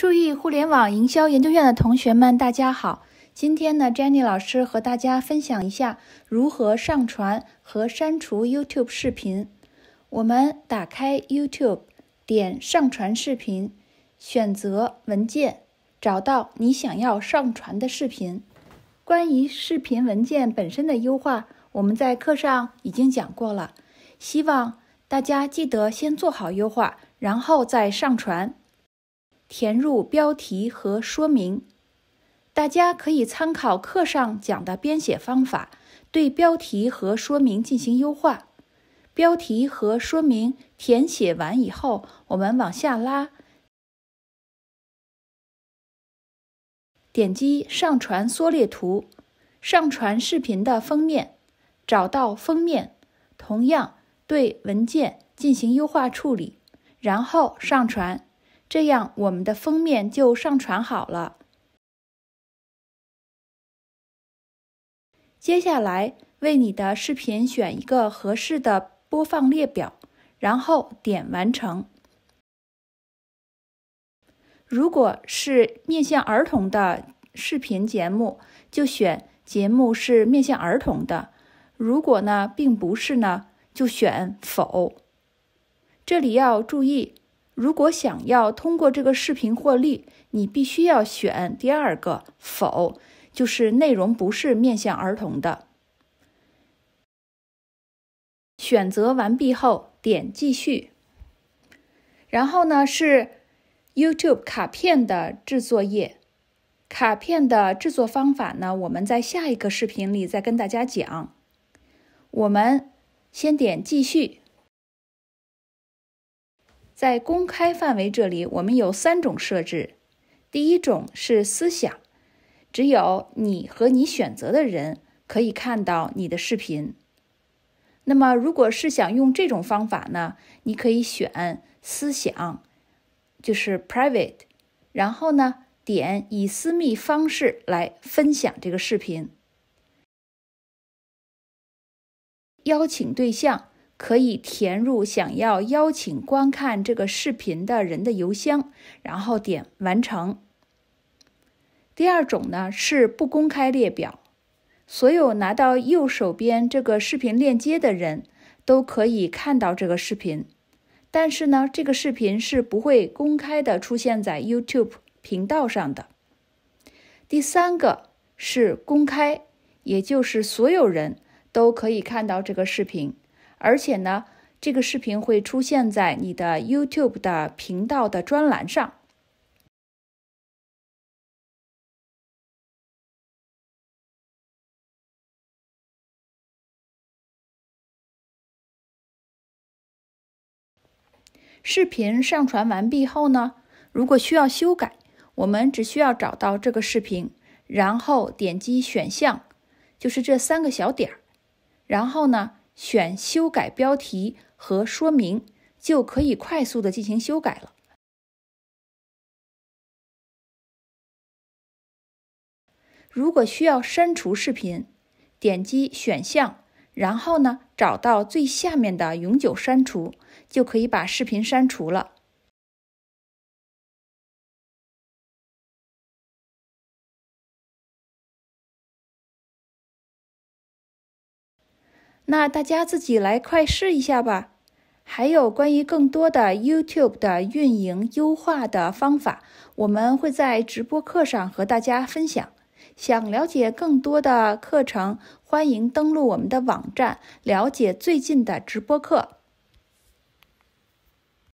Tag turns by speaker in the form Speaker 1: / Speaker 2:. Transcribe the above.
Speaker 1: 数亿互联网营销研究院的同学们，大家好！今天呢，Jenny 老师和大家分享一下如何上传和删除 YouTube 视频。我们打开 YouTube，点上传视频，选择文件，找到你想要上传的视频。关于视频文件本身的优化，我们在课上已经讲过了，希望大家记得先做好优化，然后再上传。填入标题和说明，大家可以参考课上讲的编写方法，对标题和说明进行优化。标题和说明填写完以后，我们往下拉，点击上传缩略图，上传视频的封面，找到封面，同样对文件进行优化处理，然后上传。这样，我们的封面就上传好了。接下来，为你的视频选一个合适的播放列表，然后点完成。如果是面向儿童的视频节目，就选节目是面向儿童的；如果呢并不是呢，就选否。这里要注意。如果想要通过这个视频获利，你必须要选第二个“否”，就是内容不是面向儿童的。选择完毕后，点继续。然后呢，是 YouTube 卡片的制作页。卡片的制作方法呢，我们在下一个视频里再跟大家讲。我们先点继续。在公开范围这里，我们有三种设置。第一种是思想，只有你和你选择的人可以看到你的视频。那么，如果是想用这种方法呢，你可以选思想，就是 private，然后呢，点以私密方式来分享这个视频，邀请对象。可以填入想要邀请观看这个视频的人的邮箱，然后点完成。第二种呢是不公开列表，所有拿到右手边这个视频链接的人都可以看到这个视频，但是呢这个视频是不会公开的，出现在 YouTube 频道上的。第三个是公开，也就是所有人都可以看到这个视频。而且呢，这个视频会出现在你的 YouTube 的频道的专栏上。视频上传完毕后呢，如果需要修改，我们只需要找到这个视频，然后点击选项，就是这三个小点儿，然后呢。选修改标题和说明，就可以快速的进行修改了。如果需要删除视频，点击选项，然后呢，找到最下面的永久删除，就可以把视频删除了。那大家自己来快试一下吧。还有关于更多的 YouTube 的运营优化的方法，我们会在直播课上和大家分享。想了解更多的课程，欢迎登录我们的网站，了解最近的直播课。